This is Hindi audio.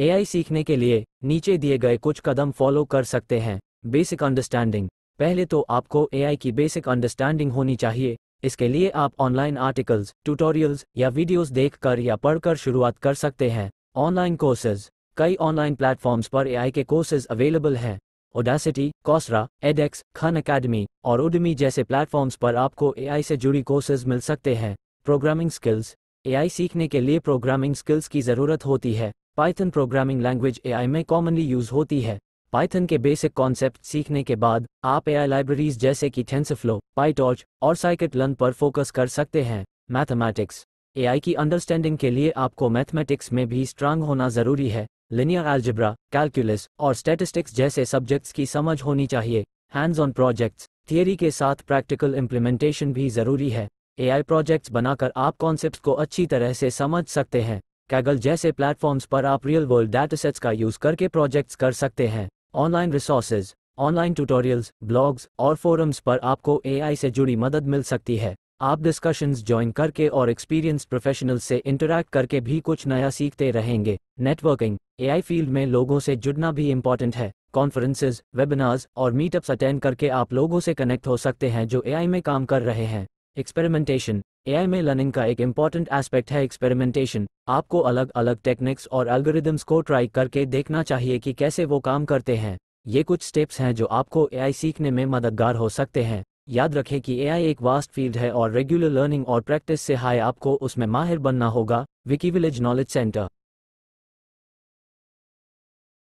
एआई सीखने के लिए नीचे दिए गए कुछ कदम फॉलो कर सकते हैं बेसिक अंडरस्टैंडिंग पहले तो आपको एआई की बेसिक अंडरस्टैंडिंग होनी चाहिए इसके लिए आप ऑनलाइन आर्टिकल्स ट्यूटोरियल्स या वीडियोस देखकर या पढ़कर शुरुआत कर सकते हैं ऑनलाइन कोर्सेज कई ऑनलाइन प्लेटफॉर्म्स पर एआई के कोर्सेज अवेलेबल हैं Udacity Coursera edX Khan academy और उडमी जैसे प्लेटफॉर्म्स पर आपको एआई से जुड़ी कोर्सेज मिल सकते हैं प्रोग्रामिंग स्किल्स एआई सीखने के लिए प्रोग्रामिंग स्किल्स की ज़रूरत होती है पाइथन प्रोग्रामिंग लैंग्वेज एआई में कॉमनली यूज होती है पाइथन के बेसिक कॉन्सेप्ट सीखने के बाद आप एआई लाइब्रेरीज जैसे कि थेंसफ्लो पाइटॉर्च और साइकिट लर्न पर फोकस कर सकते हैं मैथमेटिक्स एआई की अंडरस्टैंडिंग के लिए आपको मैथमेटिक्स में भी स्ट्रांग होना जरूरी है लिनियर एल्जिब्रा कैलकुलस और स्टेटिस्टिक्स जैसे सब्जेक्ट्स की समझ होनी चाहिए हैंड्स ऑन प्रोजेक्ट्स थियरी के साथ प्रैक्टिकल इम्प्लीमेंटेशन भी जरूरी है एआई प्रोजेक्ट्स बनाकर आप कॉन्सेप्ट को अच्छी तरह से समझ सकते हैं कैगल जैसे प्लेटफॉर्म्स पर आप रियल वर्ल्ड डाटासेट्स का यूज करके प्रोजेक्ट्स कर सकते हैं online resources online tutorials blogs और फोरम्स पर आपको एआई से जुड़ी मदद मिल सकती है आप डिस्कशंस ज्वाइन करके और एक्सपीरियंस प्रोफेशनल से इंटरेक्ट करके भी कुछ नया सीखते रहेंगे नेटवर्किंग ए फील्ड में लोगों से जुड़ना भी इम्पोर्टेंट है कॉन्फ्रेंसेज वेबिनार्स और मीटअप्स अटेंड करके आप लोगों से कनेक्ट हो सकते हैं जो ए में काम कर रहे हैं एक्सपेरिमेंटेशन एआई में लर्निंग का एक इम्पॉर्टेंट एस्पेक्ट है एक्सपेरिमेंटेशन आपको अलग अलग टेक्निक्स और एल्गोरिदम्स को ट्राई करके देखना चाहिए कि कैसे वो काम करते हैं ये कुछ स्टेप्स हैं जो आपको एआई सीखने में मददगार हो सकते हैं याद रखें कि एआई एक वास्ट फील्ड है और रेगुलर लर्निंग और प्रैक्टिस से हाई आपको उसमें माहिर बनना होगा विकी विलेज नॉलेज सेंटर